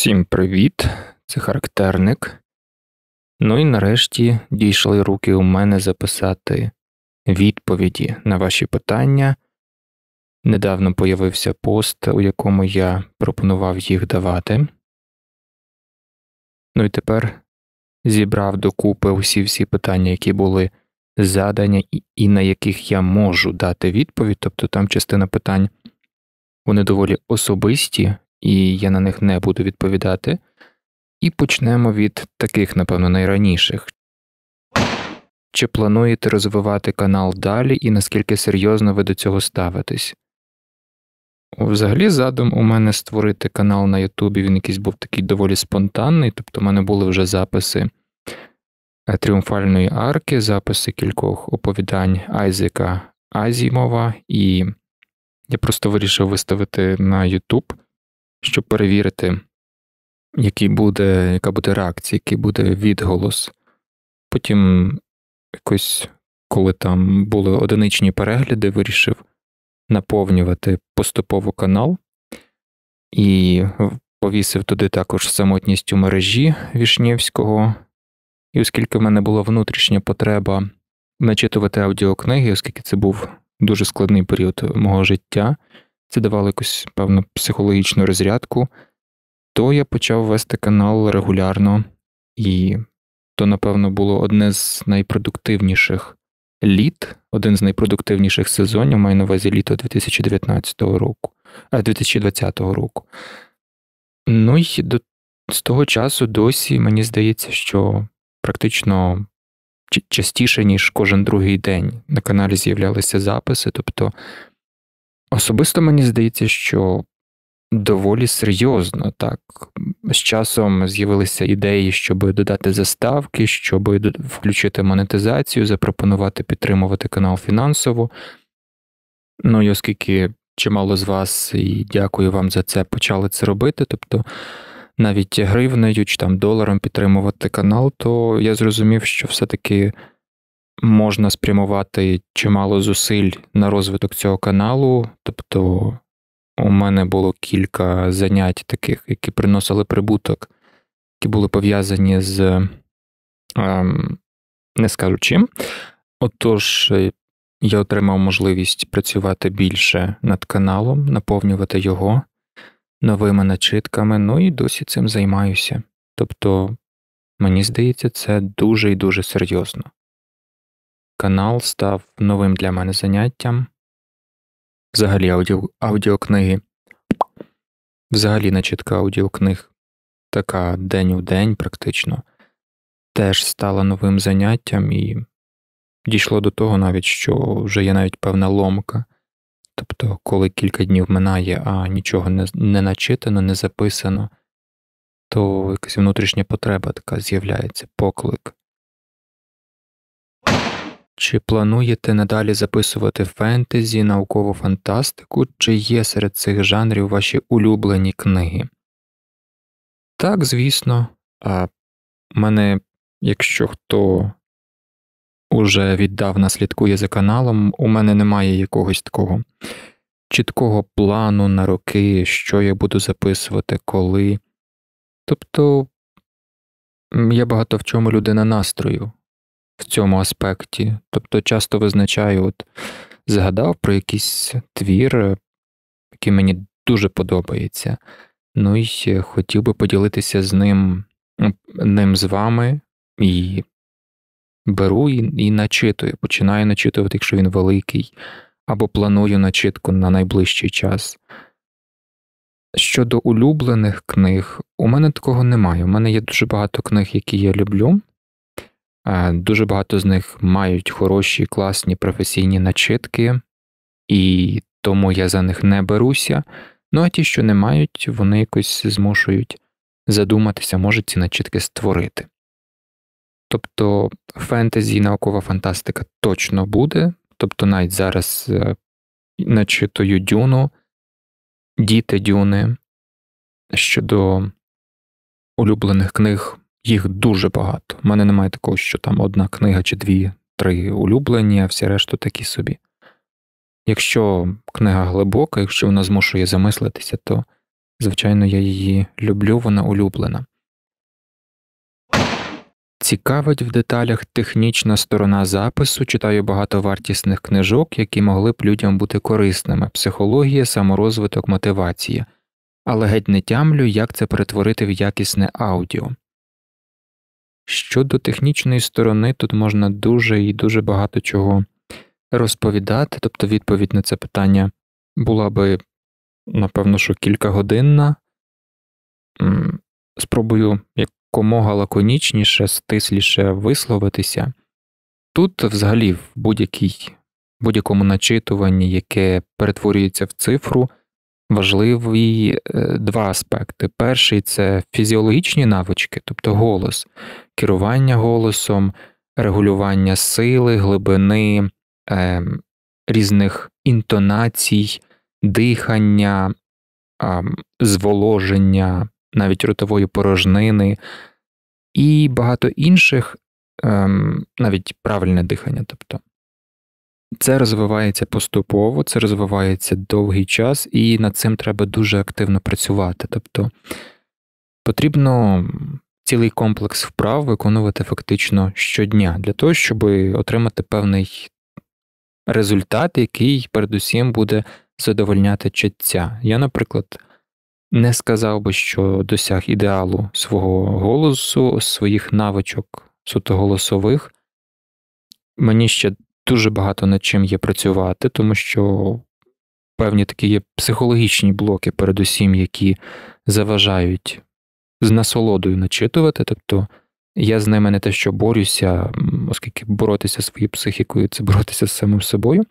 Всім привіт, це характерник. Ну і нарешті дійшли руки у мене записати відповіді на ваші питання. Недавно появився пост, у якому я пропонував їх давати. Ну і тепер зібрав докупи усі всі питання, які були задані, і на яких я можу дати відповідь. Тобто там частина питань, вони доволі особисті, і я на них не буду відповідати. І почнемо від таких, напевно, найраніших. Чи плануєте розвивати канал далі і наскільки серйозно ви до цього ставитесь? Взагалі, задум у мене створити канал на Ютубі, він якийсь був такий доволі спонтанний, тобто, в мене були вже записи е, Тріумфальної арки, записи кількох оповідань Айзека Азімова, і я просто вирішив виставити на YouTube щоб перевірити, який буде, яка буде реакція, який буде відголос. Потім якось, коли там були одиничні перегляди, вирішив наповнювати поступово канал і повісив туди також самотність у мережі Вішнєвського. І оскільки в мене була внутрішня потреба начитувати аудіокниги, оскільки це був дуже складний період мого життя це давало якусь певну психологічну розрядку, то я почав вести канал регулярно, і то, напевно, було одне з найпродуктивніших літ, один з найпродуктивніших сезонів, маю на увазі літо 2019 року, е, а 2020 року. Ну і до, з того часу досі мені здається, що практично. Частіше, ніж кожен другий день на каналі з'являлися записи, тобто Особисто мені здається, що доволі серйозно так. З часом з'явилися ідеї, щоб додати заставки, щоб включити монетизацію, запропонувати підтримувати канал фінансово. Ну і оскільки чимало з вас, і дякую вам за це, почали це робити. Тобто навіть гривнею чи там доларом підтримувати канал, то я зрозумів, що все-таки можна спрямувати чимало зусиль на розвиток цього каналу. Тобто, у мене було кілька занять таких, які приносили прибуток, які були пов'язані з ем, не скажу чим. Отож, я отримав можливість працювати більше над каналом, наповнювати його новими начитками, ну і досі цим займаюся. Тобто, мені здається, це дуже і дуже серйозно. Канал став новим для мене заняттям. Взагалі аудіо, аудіокниги. Взагалі начитка аудіокниг, така день у день практично, теж стала новим заняттям і дійшло до того навіть, що вже є навіть певна ломка. Тобто, коли кілька днів минає, а нічого не, не начитано, не записано, то якась внутрішня потреба така з'являється, поклик. Чи плануєте надалі записувати фентезі, наукову фантастику, чи є серед цих жанрів ваші улюблені книги? Так, звісно. А мене, якщо хто уже віддавна слідкує за каналом, у мене немає якогось такого чіткого плану на роки, що я буду записувати, коли. Тобто я багато в чому людина настрою в цьому аспекті. Тобто, часто визначаю, от згадав про якийсь твір, е, який мені дуже подобається. Ну і хотів би поділитися з ним ним з вами і беру і, і начитую. Починаю начитувати, якщо він великий, або планую начитку на найближчий час. Щодо улюблених книг, у мене такого немає. У мене є дуже багато книг, які я люблю, Е, дуже багато з них мають хороші, класні професійні начитки, і тому я за них не беруся. Ну а ті, що не мають, вони якось змушують задуматися, може ці начитки створити. Тобто фентезі і наукова фантастика точно буде. Тобто, навіть зараз е, начитую дюну, діти дюни щодо улюблених книг їх дуже багато. У мене немає такого, що там одна книга чи дві, три улюблені, а всі решту такі собі. Якщо книга глибока, якщо вона змушує замислитися, то, звичайно, я її люблю, вона улюблена. Цікавить в деталях технічна сторона запису, читаю багато вартісних книжок, які могли б людям бути корисними психологія, саморозвиток, мотивація, але геть не тямлю, як це перетворити в якісне аудіо. Щодо технічної сторони, тут можна дуже і дуже багато чого розповідати, тобто відповідь на це питання була би, напевно, що кілька годинна. Спробую якомога лаконічніше, стисліше висловитися. Тут, взагалі, в будь-якій, будь-якому начитуванні, яке перетворюється в цифру, важливі е, два аспекти. Перший це фізіологічні навички, тобто голос, керування голосом, регулювання сили, глибини, ем, різних інтонацій, дихання, зволоження, навіть ротової порожнини і багато інших, ем, навіть правильне дихання. тобто. Це розвивається поступово, це розвивається довгий час, і над цим треба дуже активно працювати. Тобто потрібно цілий комплекс вправ виконувати фактично щодня для того, щоб отримати певний результат, який передусім буде задовольняти читця. Я, наприклад, не сказав би, що досяг ідеалу свого голосу, своїх навичок суто голосових. Мені ще дуже багато над чим є працювати, тому що певні такі є психологічні блоки, передусім, які заважають з насолодою начитувати. Тобто я з ними не те, що борюся, оскільки боротися своєю психікою це боротися з самим собою.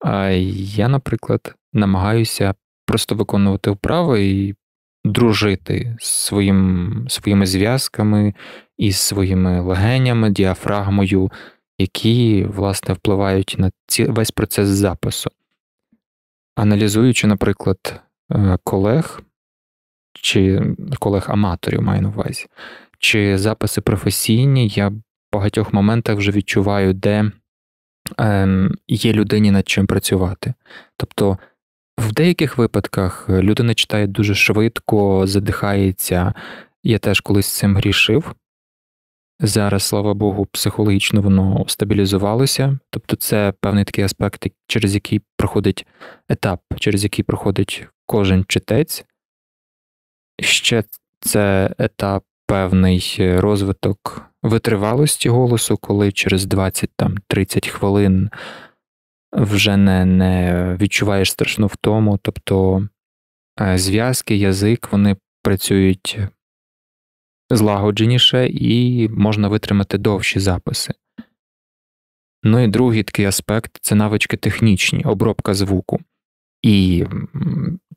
А я, наприклад, намагаюся просто виконувати вправи і дружити з своїм, своїми зв'язками, із своїми легенями, діафрагмою які, власне, впливають на ці, весь процес запису. Аналізуючи, наприклад, е, колег чи колег-аматорів, маю на увазі, чи записи професійні, я в багатьох моментах вже відчуваю, де ем, є людині над чим працювати. Тобто. В деяких випадках е, людина читає дуже швидко, задихається. Я теж колись з цим грішив. Зараз, слава Богу, психологічно воно стабілізувалося, тобто це певний такий аспект, через який проходить етап, через який проходить кожен читець. Ще це етап певний розвиток витривалості голосу, коли через 20-30 хвилин вже не, не відчуваєш страшну втому, тобто е, зв'язки, язик, вони працюють злагодженіше і можна витримати довші записи. Ну і другий такий аспект це навички технічні, обробка звуку. І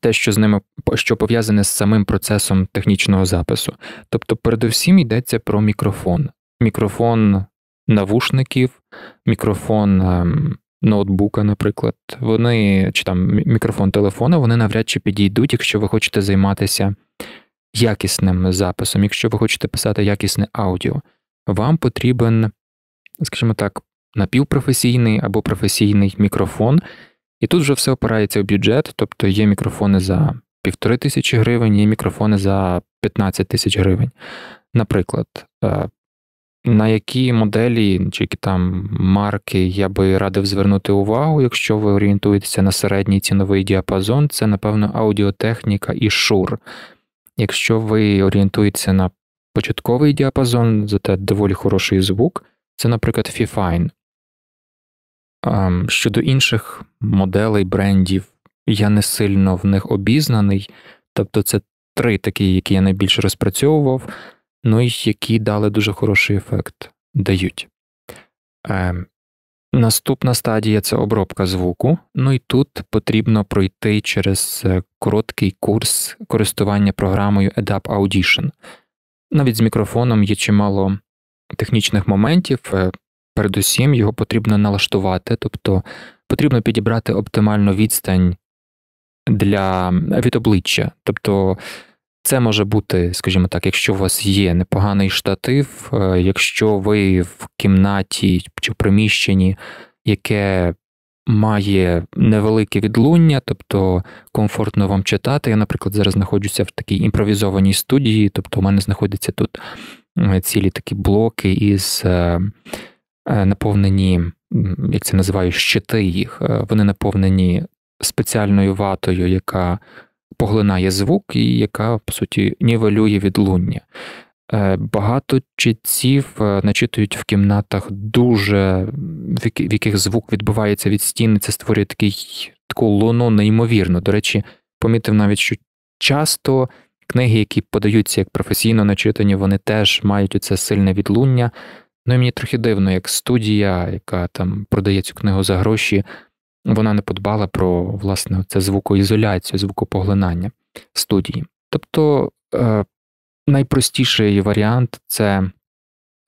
те, що з ними що пов'язане з самим процесом технічного запису. Тобто, передусім йдеться про мікрофон. Мікрофон навушників, мікрофон ем, ноутбука, наприклад, вони чи там мікрофон телефона, вони навряд чи підійдуть, якщо ви хочете займатися якісним записом. Якщо ви хочете писати якісне аудіо, вам потрібен, скажімо так, напівпрофесійний або професійний мікрофон, і тут вже все опирається в бюджет, тобто є мікрофони за півтори тисячі гривень, є мікрофони за 15 тисяч гривень. Наприклад, е, на які моделі чи які там марки я би радив звернути увагу, якщо ви орієнтуєтеся на середній ціновий діапазон, це, напевно, аудіотехніка і шур. Якщо ви орієнтуєтеся на початковий діапазон, зате доволі хороший звук, це, наприклад, Fifine. Ем, щодо інших моделей, брендів, я не сильно в них обізнаний. Тобто, це три такі, які я найбільше розпрацьовував, ну і які дали дуже хороший ефект дають. Ем, Наступна стадія це обробка звуку. Ну і тут потрібно пройти через е, короткий курс користування програмою Adapt Audition. Навіть з мікрофоном є чимало технічних моментів, е, передусім його потрібно налаштувати, тобто потрібно підібрати оптимальну відстань для від обличчя. тобто це може бути, скажімо так, якщо у вас є непоганий штатив, е, якщо ви в кімнаті чи в приміщенні, яке має невелике відлуння, тобто комфортно вам читати. Я, наприклад, зараз знаходжуся в такій імпровізованій студії, тобто у мене знаходяться тут е, цілі такі блоки із е, наповнені, як це називаю, щити їх. Вони наповнені спеціальною ватою, яка поглинає звук і яка, по суті, нівелює відлуння. Е, багато чітців е, начитують в кімнатах дуже, в яких звук відбувається від стін. це створює такий, таку луну неймовірну. До речі, помітив навіть, що часто книги, які подаються як професійно начитані, вони теж мають оце сильне відлуння. Ну і мені трохи дивно, як студія, яка там продає цю книгу за гроші, вона не подбала про власне це звукоізоляцію, звукопоглинання студії. Тобто е, найпростіший варіант це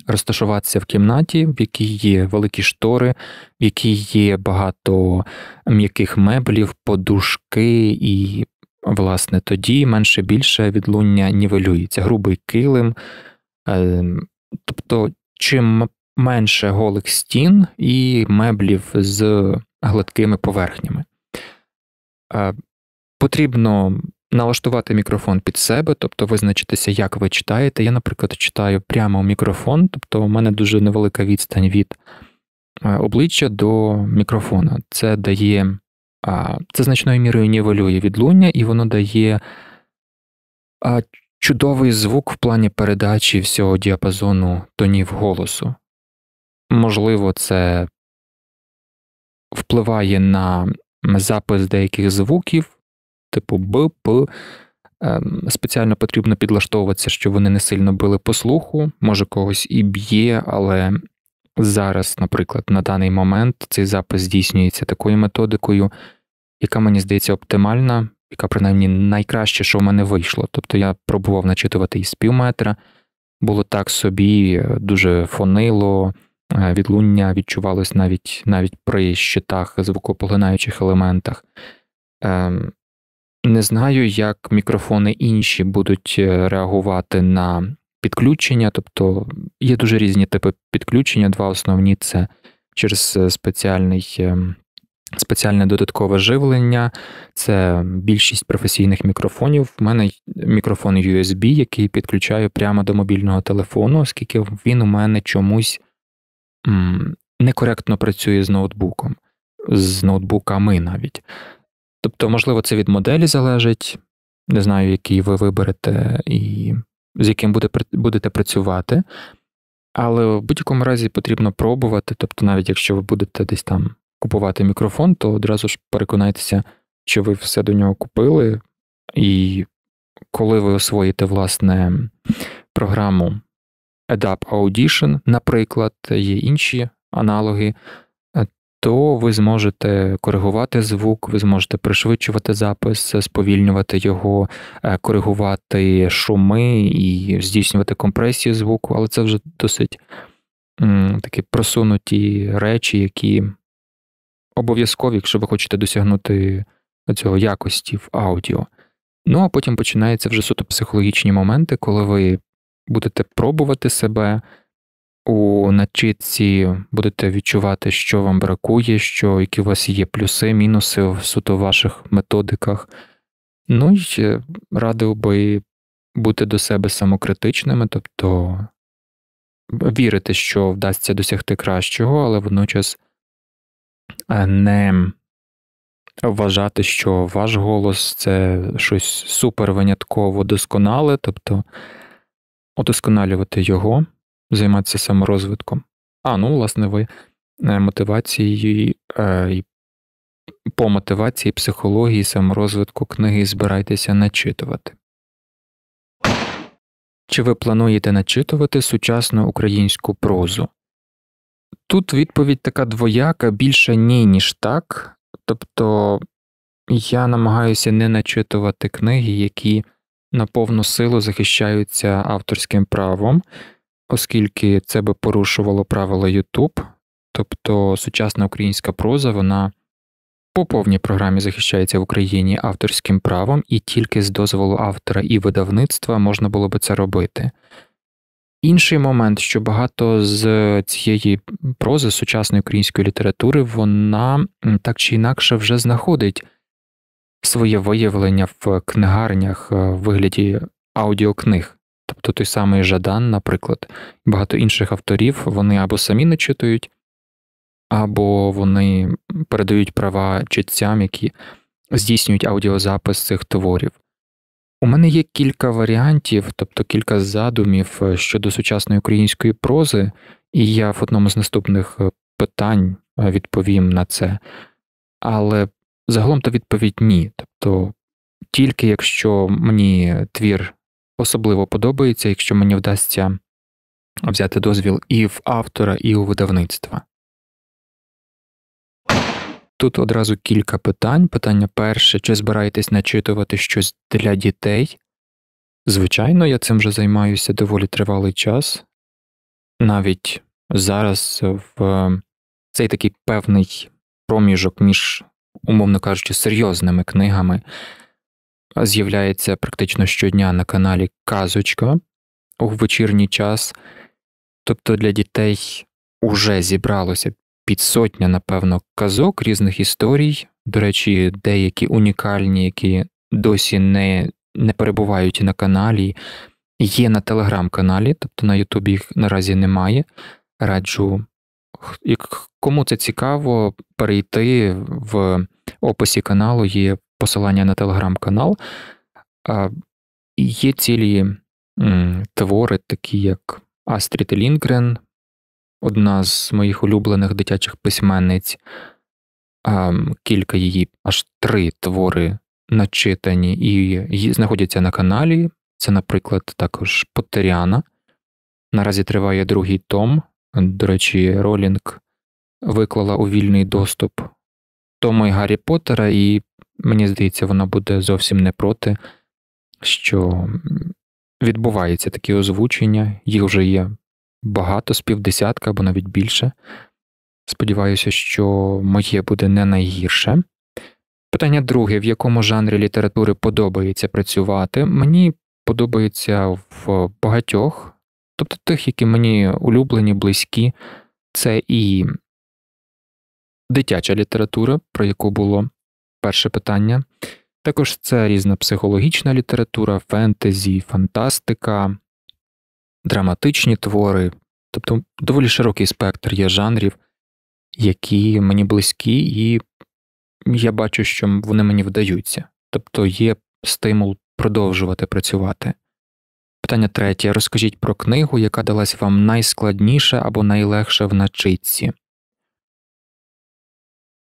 розташуватися в кімнаті, в якій є великі штори, в якій є багато м'яких меблів, подушки і. Власне, тоді менше більше відлуння нівелюється, грубий килим. Е, тобто, чим менше голих стін і меблів з гладкими поверхнями. Е, потрібно налаштувати мікрофон під себе, тобто визначитися, як ви читаєте. Я, наприклад, читаю прямо у мікрофон, тобто у мене дуже невелика відстань від е, обличчя до мікрофона. Це дає, це значною мірою нівелює відлуння, і воно дає чудовий звук в плані передачі всього діапазону тонів голосу. Можливо, це впливає на запис деяких звуків, типу Б, П. Ем, спеціально потрібно підлаштовуватися, щоб вони не сильно били по слуху, може когось і б'є, але зараз, наприклад, на даний момент цей запис здійснюється такою методикою, яка мені здається оптимальна, яка принаймні найкраще, що в мене вийшло. Тобто я пробував начитувати із півметра, було так собі, дуже фонило. Е, відлуння відчувалось навіть навіть при щитах, звукополинаючих елементах. Ем, не знаю, як мікрофони інші будуть е, реагувати на підключення, тобто є дуже різні типи підключення. Два основні це через спеціальний. Ем, спеціальне додаткове живлення, це більшість професійних мікрофонів. У мене мікрофон USB, який підключаю прямо до мобільного телефону, оскільки він у мене чомусь некоректно працює з ноутбуком, з ноутбуками навіть. Тобто, можливо, це від моделі залежить, не знаю, який ви виберете і з яким будете працювати. Але в будь-якому разі потрібно пробувати. Тобто, навіть якщо ви будете десь там купувати мікрофон, то одразу ж переконайтеся, що ви все до нього купили, і коли ви освоїте, власне, програму Adobe Audition, наприклад, є інші аналоги, е, то ви зможете коригувати звук, ви зможете пришвидшувати запис, сповільнювати його, е, коригувати шуми і здійснювати компресію звуку, але це вже досить такі просунуті речі, які обов'язкові, якщо ви хочете досягнути цього якості в аудіо. Ну а потім починаються вже суто психологічні моменти, коли ви будете пробувати себе у начитці, будете відчувати, що вам бракує, що які у вас є плюси, мінуси в суто ваших методиках. Ну і радив би бути до себе самокритичними, тобто вірити, що вдасться досягти кращого, але водночас е, не вважати, що ваш голос це щось супер винятково досконале. тобто удосконалювати його, займатися саморозвитком. А, ну, власне, ви е, мотивацією е, по мотивації психології, саморозвитку книги збираєтеся начитувати. Чи ви плануєте начитувати сучасну українську прозу? Тут відповідь така двояка більше ні, ніж так. Тобто я намагаюся не начитувати книги, які на повну силу захищаються авторським правом, оскільки це би порушувало правила YouTube, тобто сучасна українська проза, вона по повній програмі захищається в Україні авторським правом, і тільки з дозволу автора і видавництва можна було би це робити. Інший момент, що багато з цієї прози сучасної української літератури, вона так чи інакше вже знаходить своє виявлення в книгарнях е, в вигляді аудіокниг. Тобто той самий Жадан, наприклад, і багато інших авторів вони або самі не читують, або вони передають права читцям, які здійснюють аудіозапис цих творів. У мене є кілька варіантів, тобто кілька задумів е, щодо сучасної української прози, і я в одному з наступних е, питань відповім на це. Але Загалом то відповідь ні. Тобто тільки якщо мені твір особливо подобається, якщо мені вдасться взяти дозвіл і в автора, і у видавництва. Тут одразу кілька питань. Питання перше, чи збираєтесь начитувати щось для дітей? Звичайно, я цим вже займаюся доволі тривалий час. Навіть зараз в е, цей такий певний проміжок між умовно кажучи, серйозними книгами. З'являється практично щодня на каналі Казочка у вечірній час. Тобто для дітей уже зібралося під сотня, напевно, казок різних історій. До речі, деякі унікальні, які досі не не перебувають на каналі, є на телеграм-каналі, тобто на Ютубі їх наразі немає. Раджу як кому це цікаво, перейти в описі каналу є посилання на телеграм-канал. Є цілі твори, такі як Астріт Лінгрен, одна з моїх улюблених дитячих письменниць. Кілька її, аж три твори начитані і знаходяться на каналі. Це, наприклад, також Потеряна. Наразі триває другий том до речі, Ролінг виклала у вільний доступ Тома і Гаррі Поттера, і мені здається, вона буде зовсім не проти, що відбуваються такі озвучення, їх вже є багато, з півдесятка або навіть більше. Сподіваюся, що моє буде не найгірше. Питання друге: в якому жанрі літератури подобається працювати? Мені подобається в багатьох. Тобто тих, які мені улюблені, близькі, це і дитяча література, про яку було перше питання. Також це різна психологічна література, фентезі, фантастика, драматичні твори, тобто доволі широкий спектр є жанрів, які мені близькі, і я бачу, що вони мені вдаються. Тобто є стимул продовжувати працювати. Питання третє. Розкажіть про книгу, яка далась вам найскладніше або найлегше в начитці.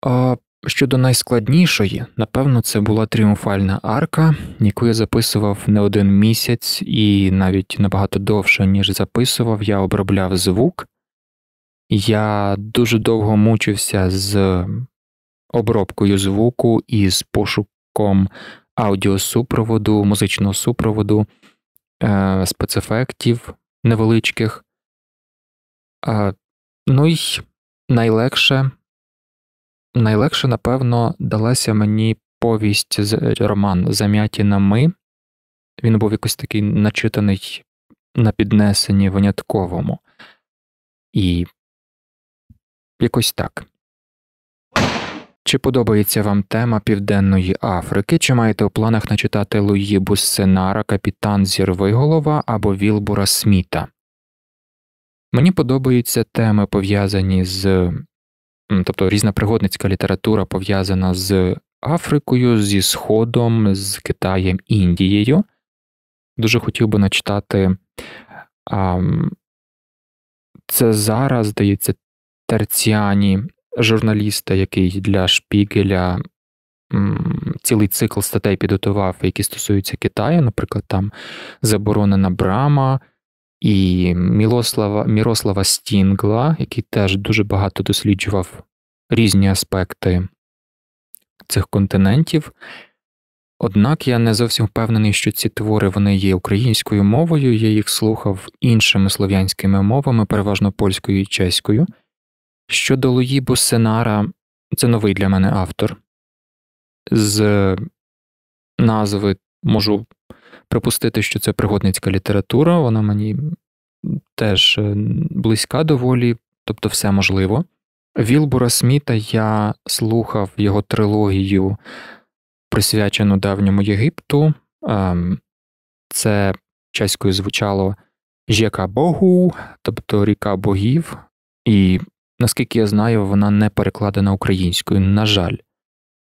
А щодо найскладнішої, напевно, це була тріумфальна арка, яку я записував не один місяць і навіть набагато довше, ніж записував, я обробляв звук. Я дуже довго мучився з обробкою звуку і з пошуком аудіосупроводу, музичного супроводу е, спецефектів невеличких. Е, ну й найлегше, найлегше, напевно, далася мені повість з роман Зам'яті на ми. Він був якось такий начитаний на піднесенні винятковому. І якось так. Чи подобається вам тема Південної Африки? Чи маєте у планах начитати Луї Буссенара, Капітан Зірвиголова або Вілбура Сміта? Мені подобаються теми, пов'язані з тобто різна пригодницька література пов'язана з Африкою, зі Сходом, з Китаєм Індією. Дуже хотів би начитати а, це зараз, здається, Терціані журналіста, який для Шпігеля цілий цикл статей підготував, які стосуються Китаю, наприклад, там заборонена брама. І Мірослава Мірослава Стінгла, який теж дуже багато досліджував різні аспекти цих континентів. Однак я не зовсім впевнений, що ці твори вони є українською мовою, я їх слухав іншими слов'янськими мовами, переважно польською і чеською. Щодо Луї Буссенара, це новий для мене автор. З назви можу припустити, що це пригодницька література, вона мені теж е, близька доволі, тобто все можливо. Вілбура Сміта я слухав його трилогію, присвячену давньому Єгипту. Ем, це чеською звучало Жека Богу, тобто ріка богів. І Наскільки я знаю, вона не перекладена українською, на жаль.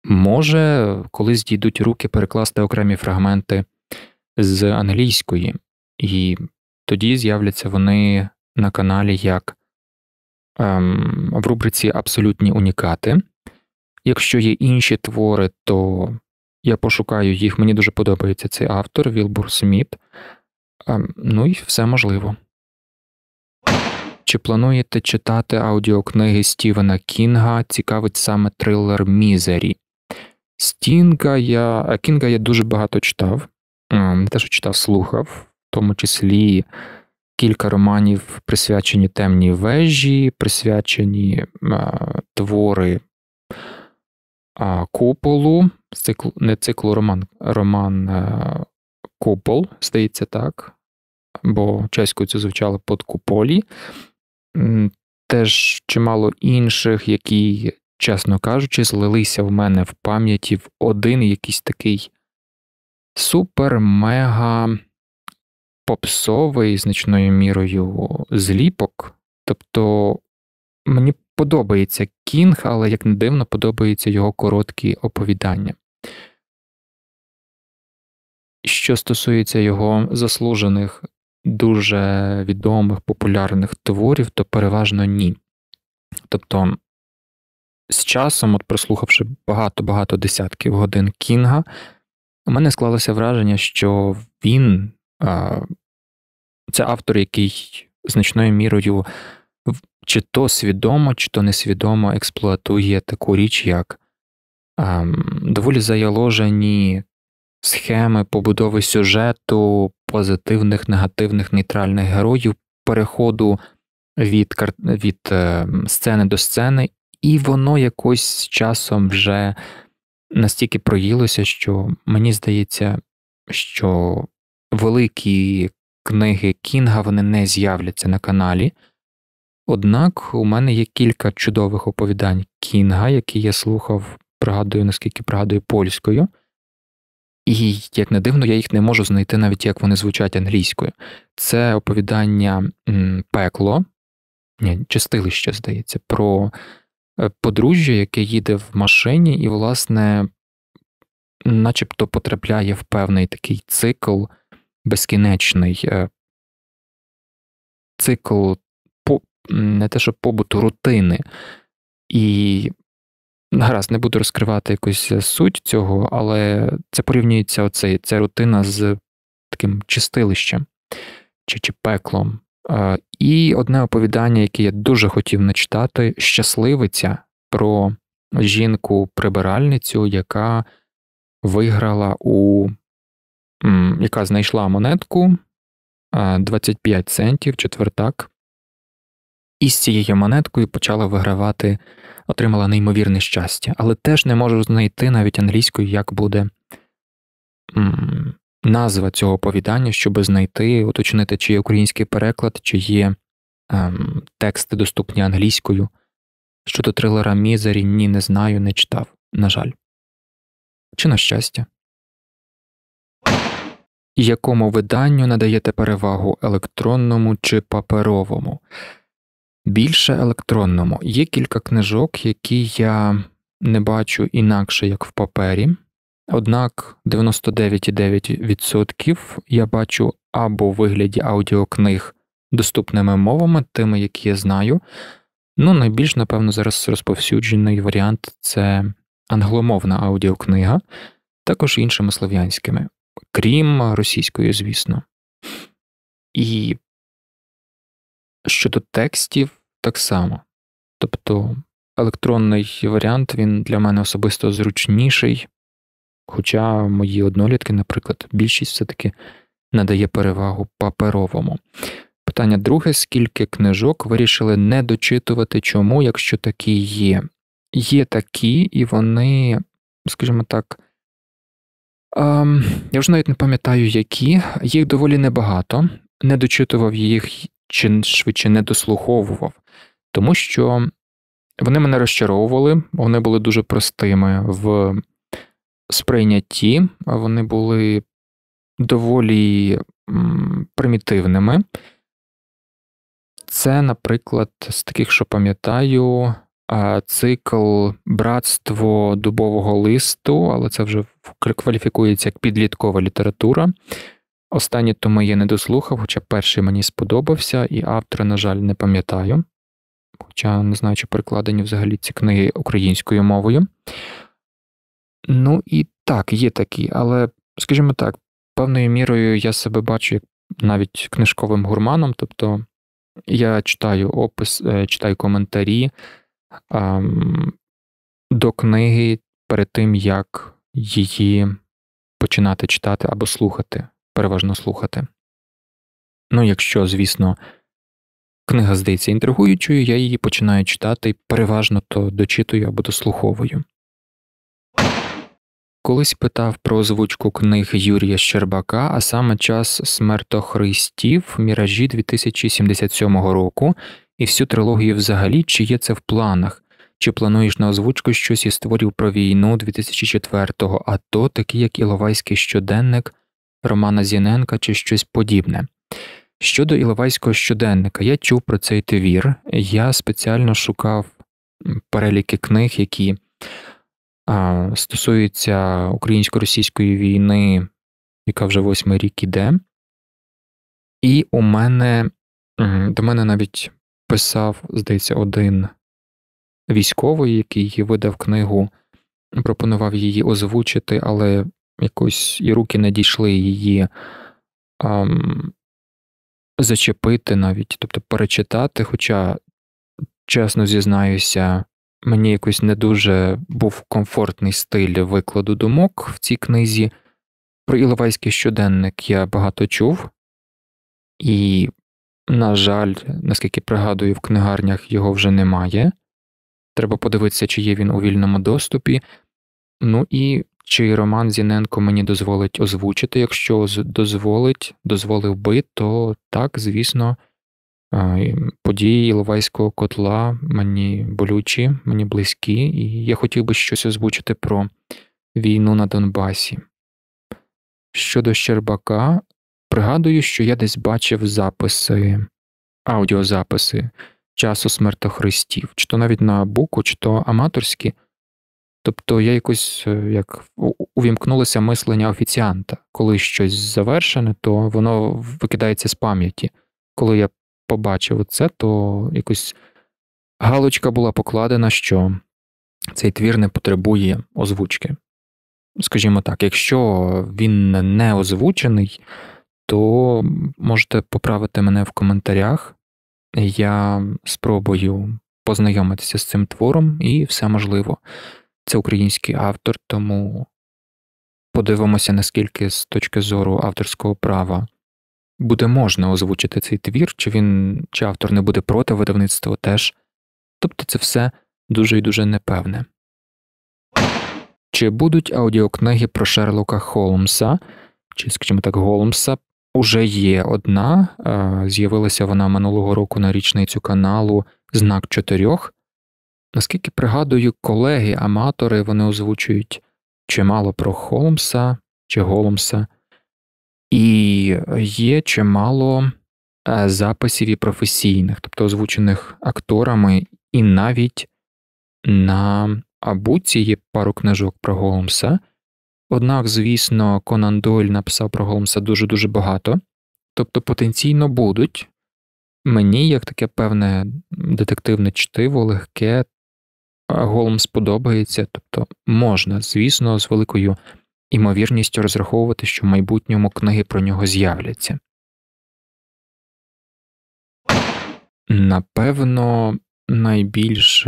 Може, колись дійдуть руки перекласти окремі фрагменти з англійської, і тоді з'являться вони на каналі як ем, в рубриці Абсолютні унікати. Якщо є інші твори, то я пошукаю їх. Мені дуже подобається цей автор Вілбур Сміт. Ем, ну і все можливо. Чи плануєте читати аудіокниги Стівена Кінга? Цікавить саме трилер Мізері. Стінка я. Е, Кінга я дуже багато читав, е, не те, що читав, слухав, в тому числі кілька романів, присвячені темній вежі, присвячені а, е, твори а, Кополу, цикл, не циклу роман, роман а, Копол, здається так, бо чеською це звучало под куполі теж чимало інших, які, чесно кажучи, злилися в мене в пам'яті в один якийсь такий супер-мега попсовий значною мірою зліпок. Тобто мені подобається Кінг, але як не дивно, подобаються його короткі оповідання. Що стосується його заслужених дуже відомих популярних творів, то переважно ні. Тобто, з часом, от прослухавши багато-багато десятків годин Кінга, у мене склалося враження, що він це автор, який значною мірою чи то свідомо, чи то несвідомо експлуатує таку річ, як ем, доволі заяложені схеми побудови сюжету, позитивних, негативних, нейтральних героїв, переходу від кар... від е, сцени до сцени, і воно якось з часом вже настільки проїлося, що мені здається, що великі книги Кінга вони не з'являться на каналі. Однак у мене є кілька чудових оповідань Кінга, які я слухав, пригадую, наскільки пригадую, польською і як не дивно, я їх не можу знайти навіть як вони звучать англійською. Це оповідання пекло, ні, чистилище, здається, про е, подружжя, яке їде в машині, і, власне, начебто потрапляє в певний такий цикл безкінечний е, цикл, не те, що побуту рутини. І Гаразд, не буду розкривати якусь е, суть цього, але це порівнюється оцей, це рутина з таким чистилищем чи, чи пеклом. Е, і одне оповідання, яке я дуже хотів начитати, щасливиця про жінку-прибиральницю, яка виграла у яка знайшла монетку 25 е, центів четвертак і з цією монеткою почала вигравати, отримала неймовірне щастя, але теж не можу знайти навіть англійською, як буде назва цього оповідання, щоб знайти, уточнити, чи є український переклад, чи є ем, тексти доступні англійською. Щодо трилера Мізері, ні, не знаю, не читав, на жаль. Чи на щастя? Якому виданню надаєте перевагу електронному чи паперовому? більше електронному. Є кілька книжок, які я не бачу інакше, як в папері. Однак 99,9% я бачу або у вигляді аудіокниг доступними мовами, тими, які я знаю. Ну, найбільш, напевно, зараз розповсюджений варіант це англомовна аудіокнига, також іншими слов'янськими, крім російської, звісно. І щодо текстів, так само. Тобто електронний варіант він для мене особисто зручніший, хоча мої однолітки, наприклад, більшість все-таки надає перевагу паперовому. Питання друге: скільки книжок вирішили не дочитувати, чому, якщо такі є? Є такі, і вони, скажімо так, ем, я вже навіть не пам'ятаю, які, їх доволі небагато. Не дочитував їх чи швидше не дослуховував, тому що вони мене розчаровували, вони були дуже простими в сприйнятті, вони були доволі примітивними. Це, наприклад, з таких, що пам'ятаю, цикл братство дубового листу, але це вже кваліфікується як підліткова література. Останнє тому я не дослухав, хоча перший мені сподобався, і автора, на жаль, не пам'ятаю. Хоча не знаю, чи перекладені взагалі ці книги українською мовою. Ну і так, є такі, але, скажімо так, певною мірою я себе бачу як навіть книжковим гурманом. Тобто я читаю опис, е, читаю коментарі ем, до книги перед тим, як її починати читати або слухати переважно слухати. Ну, якщо, звісно, книга здається інтригуючою, я її починаю читати переважно то дочитую або дослуховую. Колись питав про озвучку книг Юрія Щербака, а саме час смертохристів міражі 2077 року, і всю трилогію взагалі, чи є це в планах, чи плануєш на озвучку щось із творів про війну 2004-го, а то такі як Іловайський щоденник, Романа Зіненка чи щось подібне. Щодо Іловайського щоденника, я чув про цей твір. Я спеціально шукав переліки книг, які а, стосуються українсько-російської війни, яка вже восьмий рік іде. І у мене до мене навіть писав, здається, один військовий, який видав книгу, пропонував її озвучити, але якось і руки не дійшли її ем, зачепити навіть, тобто перечитати. Хоча, чесно зізнаюся, мені якось не дуже був комфортний стиль викладу думок в цій книзі. Про Іловайський щоденник я багато чув, і, на жаль, наскільки пригадую, в книгарнях його вже немає. Треба подивитися, чи є він у вільному доступі. Ну і чи Роман Зіненко мені дозволить озвучити? Якщо дозволить, дозволив би, то так, звісно, події Іловайського котла мені болючі, мені близькі, і я хотів би щось озвучити про війну на Донбасі. Щодо Щербака, пригадую, що я десь бачив записи, аудіозаписи часу смертохристів, чи то навіть на буку, чи то аматорські. Тобто я якось е, як увімкнулося мислення офіціанта. Коли щось завершене, то воно викидається з пам'яті. Коли я побачив це, то якось галочка була покладена, що цей твір не потребує озвучки. Скажімо так, якщо він не озвучений, то можете поправити мене в коментарях. Я спробую познайомитися з цим твором, і все можливо. Це український автор, тому подивимося, наскільки з точки зору авторського права буде можна озвучити цей твір, чи він, чи автор не буде проти видавництва теж. Тобто це все дуже і дуже непевне. Чи будуть аудіокниги про Шерлока Холмса, чи, скажімо так, Голмса? Уже є одна, е, з'явилася вона минулого року на річницю каналу Знак чотирьох. Наскільки пригадую, колеги-аматори вони озвучують чимало про Холмса чи Голмса, і є чимало е, записів і професійних, тобто озвучених акторами, і навіть на Абуці є пару книжок про Голмса. Однак, звісно, Конан Дойль написав про Голмса дуже-дуже багато, тобто потенційно будуть. Мені, як таке певне детективне чтиво, легке голом сподобається, тобто можна, звісно, з великою імовірністю розраховувати, що в майбутньому книги про нього з'являться. Напевно, найбільш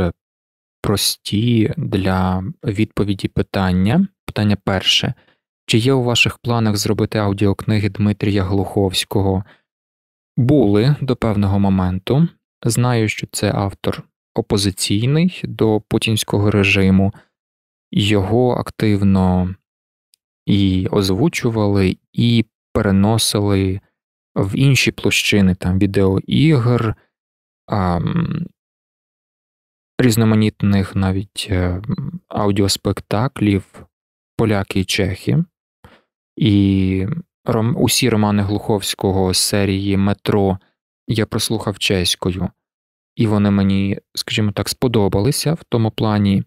прості для відповіді питання. Питання перше. Чи є у ваших планах зробити аудіокниги Дмитрія Глуховського? Були до певного моменту. Знаю, що це автор опозиційний до путінського режиму, його активно і озвучували, і переносили в інші площини там відеоігр, а, різноманітних навіть е, аудіоспектаклів, поляки і чехи. І ром, усі романи Глуховського з серії Метро я прослухав чеською і вони мені, скажімо так, сподобалися в тому плані,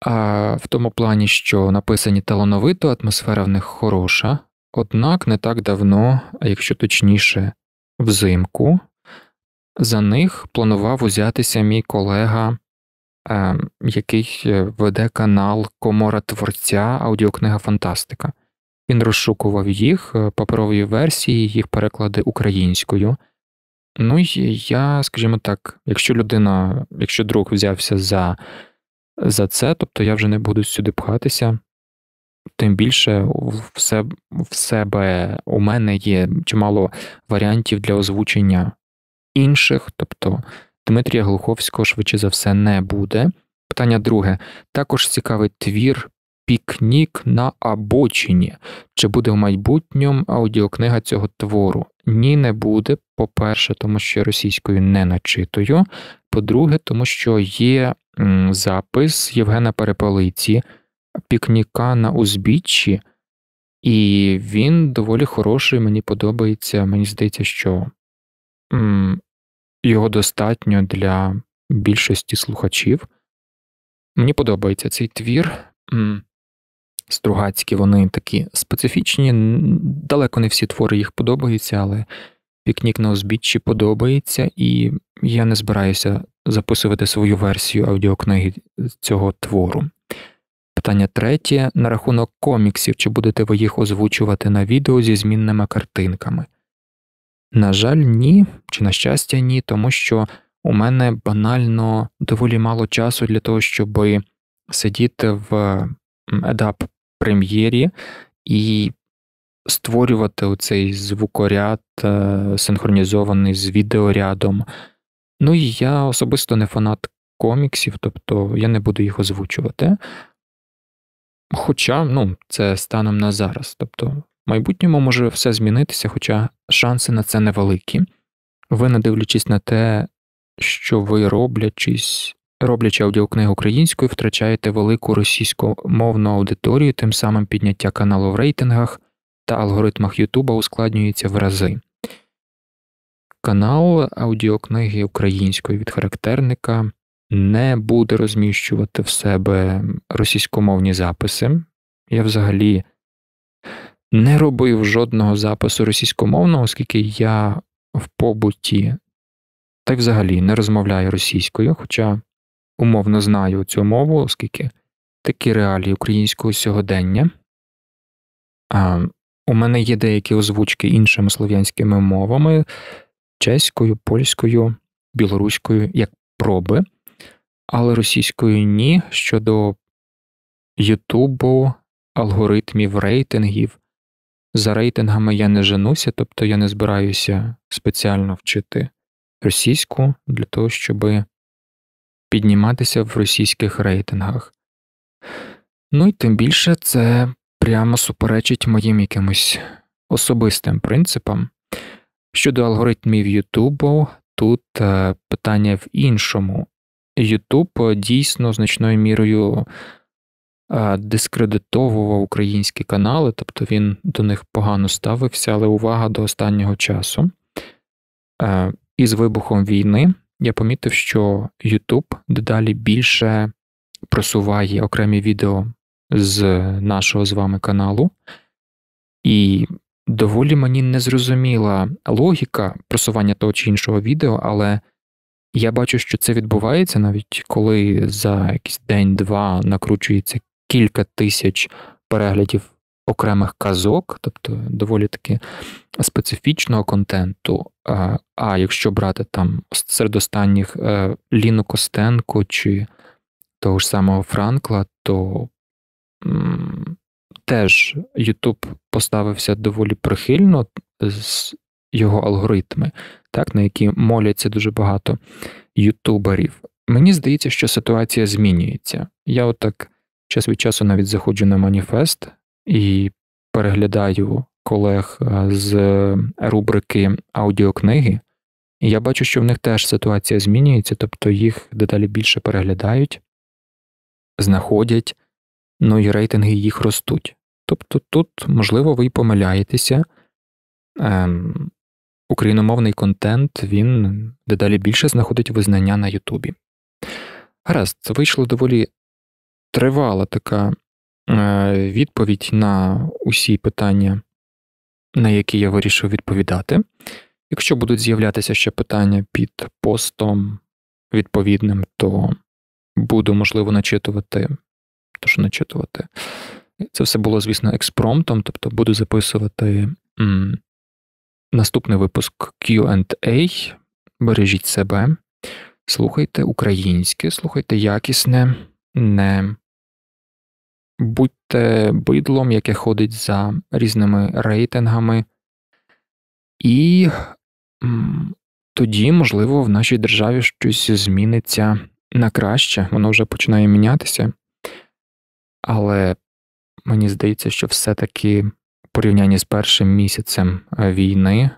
а в тому плані, що написані талановито, атмосфера в них хороша, однак не так давно, а якщо точніше, взимку, за них планував узятися мій колега. Е, який е, веде канал Комора Творця, аудіокнига Фантастика. Він розшукував їх, е, паперові версії, їх переклади українською. Ну, я, скажімо так, якщо людина, якщо друг взявся за за це, тобто я вже не буду сюди пхатися, тим більше все, в себе у мене є чимало варіантів для озвучення інших, тобто Дмитрія Глуховського швидше за все не буде. Питання друге. Також цікавий твір Пікнік на обочині. Чи буде в майбутньому аудіокнига цього твору? Ні, не буде. По-перше, тому що російською не начитую. По-друге, тому що є запис Євгена Перепалиці пікніка на узбіччі, і він доволі хороший. Мені подобається. Мені здається, що його достатньо для більшості слухачів. Мені подобається цей твір. Стругацькі, вони такі специфічні. Далеко не всі твори їх подобаються, але пікнік на узбіччі подобається, і я не збираюся записувати свою версію аудіокниги цього твору. Питання третє: на рахунок коміксів, чи будете ви їх озвучувати на відео зі змінними картинками? На жаль, ні, чи на щастя, ні, тому що у мене банально доволі мало часу для того, щоби. Сидіти в Adobe Premiere і створювати оцей звукоряд, е, синхронізований з відеорядом. Ну і я особисто не фанат коміксів, тобто я не буду їх озвучувати. Хоча ну, це станом на зараз. Тобто, в майбутньому може все змінитися, хоча шанси на це невеликі. Ви, не дивлячись на те, що ви роблячись, Роблячи аудіокнигу українською, втрачаєте велику російськомовну аудиторію, тим самим підняття каналу в рейтингах та алгоритмах Ютуба ускладнюється в рази. Канал аудіокниги української від характерника не буде розміщувати в себе російськомовні записи. Я взагалі не робив жодного запису російськомовного, оскільки я в побуті та й взагалі не розмовляю російською. хоча умовно знаю цю мову, оскільки такі реалії українського сьогодення. А, У мене є деякі озвучки іншими слов'янськими мовами, чеською, польською, білоруською, як проби, але російською ні щодо Ютубу, алгоритмів, рейтингів. За рейтингами я не женуся, тобто я не збираюся спеціально вчити російську для того, щоби підніматися в російських рейтингах. Ну і тим більше це прямо суперечить моїм якимось особистим принципам. Щодо алгоритмів Ютубу, тут е, питання в іншому. Ютуб е, дійсно значною мірою е, дискредитовував українські канали, тобто він до них погано ставився, але увага до останнього часу. Із вибухом війни я помітив, що YouTube дедалі більше просуває окремі відео з нашого з вами каналу, і доволі мені незрозуміла логіка просування того чи іншого відео, але я бачу, що це відбувається навіть коли за якийсь день-два накручується кілька тисяч переглядів окремих казок, тобто доволі таки специфічного контенту. А якщо брати там серед останніх е, Ліну Костенко чи того ж самого Франкла, то м- теж Ютуб поставився доволі прихильно з його алгоритми, так, на які моляться дуже багато ютуберів. Мені здається, що ситуація змінюється. Я отак час від часу навіть заходжу на маніфест і переглядаю колег е, з рубрики аудіокниги, і я бачу, що в них теж ситуація змінюється, тобто їх дедалі більше переглядають, знаходять, ну і рейтинги їх ростуть. Тобто тут, можливо, ви й помиляєтеся. Ем, Україномовний контент він дедалі більше знаходить визнання на Ютубі. Гаразд, це вийшла доволі тривала така Е, відповідь на усі питання, на які я вирішив відповідати. Якщо будуть з'являтися ще питання під постом відповідним, то буду, можливо, начитувати, то що начитувати. Це все було, звісно, експромтом, тобто буду записувати м, наступний випуск QA. Бережіть себе, слухайте українське, слухайте якісне, не будьте бидлом, яке ходить за різними рейтингами, і тоді, можливо, в нашій державі щось зміниться на краще, воно вже починає мінятися. Але мені здається, що все-таки в порівнянні з першим місяцем е, війни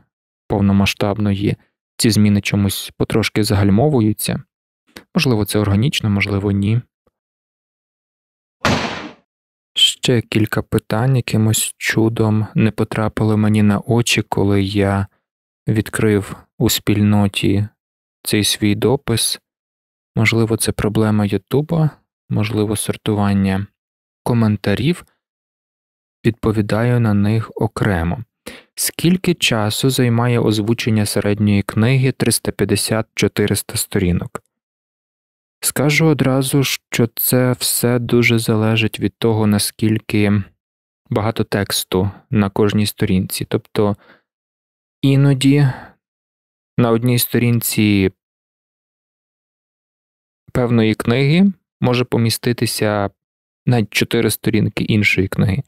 повномасштабної ці зміни чомусь потрошки загальмовуються. Можливо, це органічно, можливо, ні. ще кілька питань якимось чудом не потрапили мені на очі, коли я відкрив у спільноті цей свій допис. Можливо, це проблема Ютуба, можливо, сортування коментарів. Відповідаю на них окремо. Скільки часу займає озвучення середньої книги 350-400 сторінок? Скажу одразу, що це все дуже залежить від того, наскільки багато тексту на кожній сторінці. Тобто іноді на одній сторінці певної книги може поміститися навіть чотири сторінки іншої книги.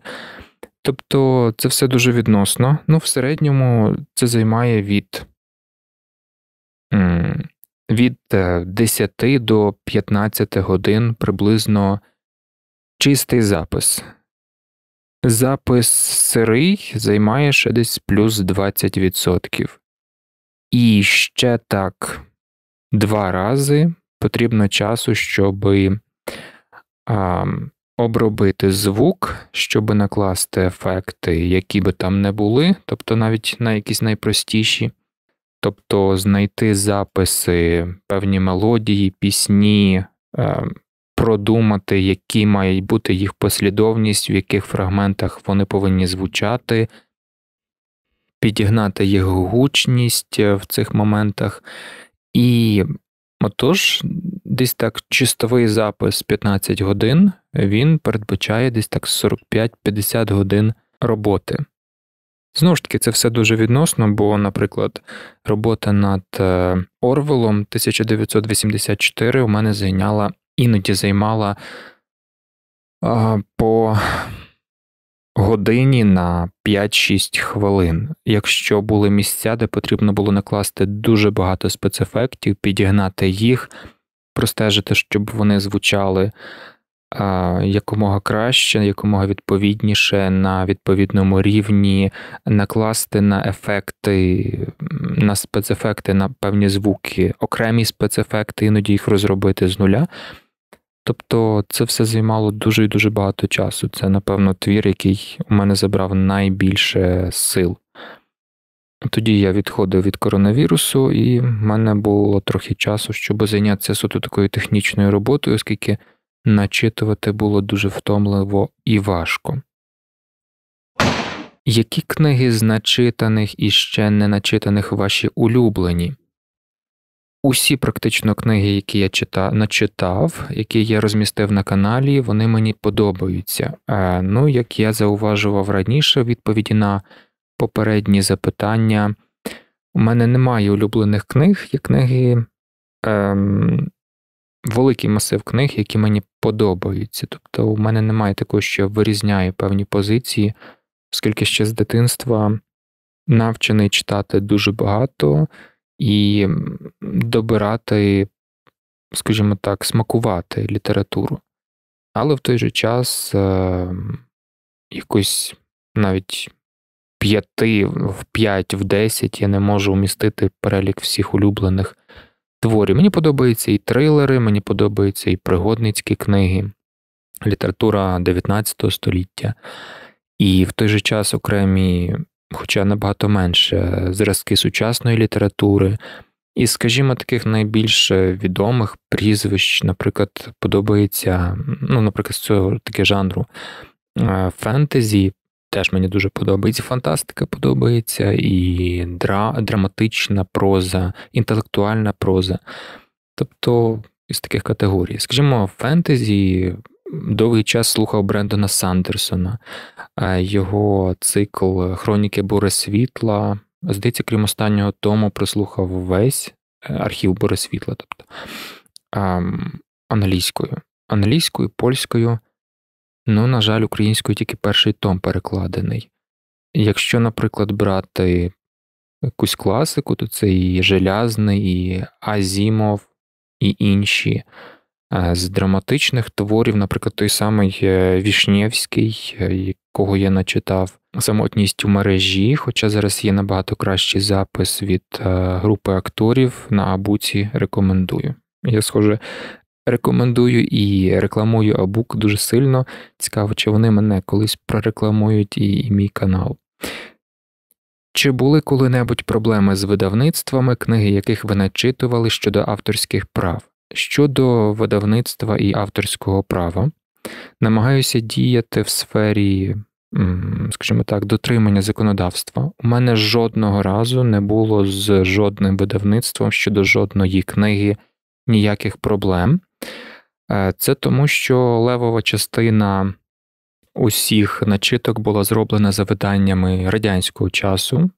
Тобто це все дуже відносно. Ну, в середньому це займає від від 10 е, до 15 годин приблизно чистий запис. Запис сирий займає ще десь плюс 20%. І ще так два рази потрібно часу, щоб а, обробити звук, щоб накласти ефекти, які би там не були, тобто навіть на якісь найпростіші тобто знайти записи, певні мелодії, пісні, е, продумати, які має бути їх послідовність, в яких фрагментах вони повинні звучати, підігнати їх гучність е, в цих моментах. І отож, десь так чистовий запис 15 годин, він передбачає десь так 45-50 годин роботи. Знову ж таки, це все дуже відносно, бо, наприклад, робота над е, Орвелом 1984 у мене зайняла іноді займала а, е, по годині на 5-6 хвилин. Якщо були місця, де потрібно було накласти дуже багато спецефектів, підігнати їх, простежити, щоб вони звучали якомога краще, якомога відповідніше на відповідному рівні накласти на ефекти, на спецефекти, на певні звуки, окремі спецефекти, іноді їх розробити з нуля. Тобто це все займало дуже і дуже багато часу. Це, напевно, твір, який у мене забрав найбільше сил. Тоді я відходив від коронавірусу, і в мене було трохи часу, щоб зайнятися суто такою технічною роботою, оскільки начитувати було дуже втомливо і важко. Які книги з начитаних і ще не начитаних ваші улюблені? Усі практично книги, які я читав, начитав, які я розмістив на каналі, вони мені подобаються. Е, ну, як я зауважував раніше, відповіді на попередні запитання, у мене немає улюблених книг, є книги, ем, великий масив книг, які мені подобаються. Тобто, у мене немає такого, що я вирізняю певні позиції, оскільки ще з дитинства навчений читати дуже багато і добирати, скажімо так, смакувати літературу. Але в той же час е, якось навіть п'яти в 5 в десять я не можу вмістити перелік всіх улюблених творі. Мені подобаються і трилери, мені подобаються і пригодницькі книги, література 19 століття. І в той же час окремі, хоча набагато менше, зразки сучасної літератури. І, скажімо, таких найбільш відомих прізвищ, наприклад, подобається, ну, наприклад, з цього таке жанру е, фентезі, Теж мені дуже подобається. І фантастика подобається, і дра, драматична проза, інтелектуальна проза. Тобто із таких категорій. Скажімо, фентезі довгий час слухав Брендона Сандерсона, е, його цикл Хроніки Бори Світла. Здається, крім останнього тому, прослухав весь е, архів Бори Світла, тобто англійською, англійською, польською. Ну, на жаль, українською тільки перший том перекладений. Якщо, наприклад, брати якусь класику, то це і Желязний, і Азімов, і інші. Е, з драматичних творів, наприклад, той самий е, Вішнєвський, е, якого я начитав, самотність у мережі, хоча зараз є набагато кращий запис від групи акторів на Абуці рекомендую. Я, схоже, рекомендую і рекламую Абук дуже сильно. Цікаво, чи вони мене колись прорекламують і мій канал. Чи були коли-небудь проблеми з видавництвами, книги яких ви начитували щодо авторських прав? Щодо видавництва і авторського права, намагаюся діяти в сфері, скажімо так, дотримання законодавства. У мене жодного разу не було з жодним видавництвом щодо жодної книги ніяких проблем. Е, це тому, що левова частина усіх начиток була зроблена за виданнями радянського часу,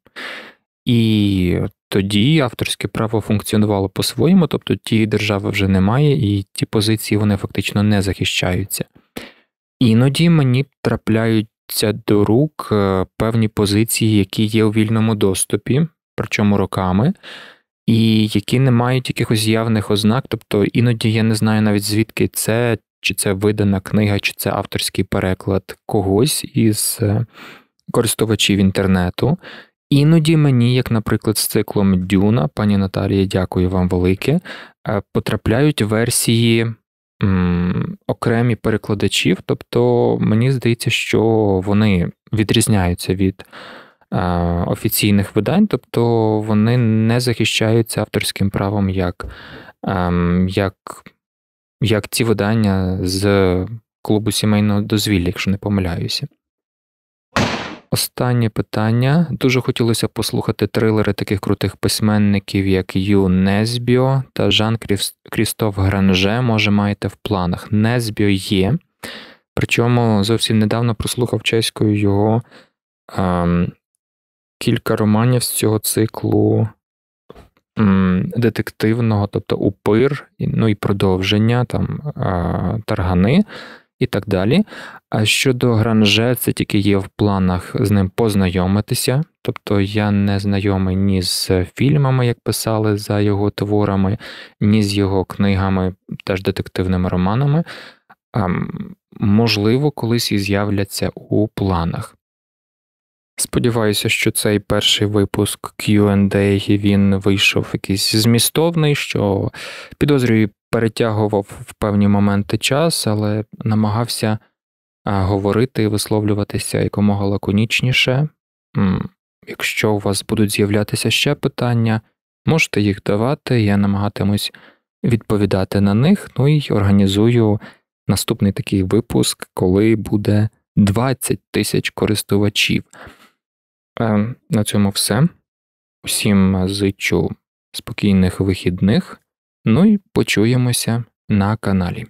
і тоді авторське право функціонувало по-своєму, тобто тієї держави вже немає, і ті позиції вони фактично не захищаються. Іноді мені трапляються до рук е, певні позиції, які є у вільному доступі, причому роками і які не мають якихось явних ознак. Тобто іноді я не знаю навіть звідки це, чи це видана книга, чи це авторський переклад когось із е, користувачів інтернету. Іноді мені, як, наприклад, з циклом Дюна, пані Наталія, дякую вам велике, е, потрапляють версії м, окремі перекладачів, тобто мені здається, що вони відрізняються від Е, офіційних видань, тобто вони не захищаються авторським правом як ем, як, як ці видання з клубу сімейного дозвілля, якщо не помиляюся. Останнє питання. Дуже хотілося послухати трилери таких крутих письменників, як Ю Незбіо та Жан Крістоф Гранже, може, маєте в планах. Незбіо є. Причому зовсім недавно прослухав чеською його ем, кілька романів з цього циклу детективного, тобто упир, ну і продовження там таргани і так далі. А щодо Гранже, це тільки є в планах з ним познайомитися. Тобто я не знайомий ні з фільмами, як писали за його творами, ні з його книгами, теж детективними романами. Можливо, колись і з'являться у планах. Сподіваюся, що цей перший випуск QA він вийшов якийсь змістовний, що підозрюю, перетягував в певні моменти час, але намагався говорити і висловлюватися якомога лаконічніше. Якщо у вас будуть з'являтися ще питання, можете їх давати, я намагатимусь відповідати на них, ну і організую наступний такий випуск, коли буде 20 тисяч користувачів. Е, на цьому все. Усім зичу спокійних вихідних. Ну і почуємося на каналі.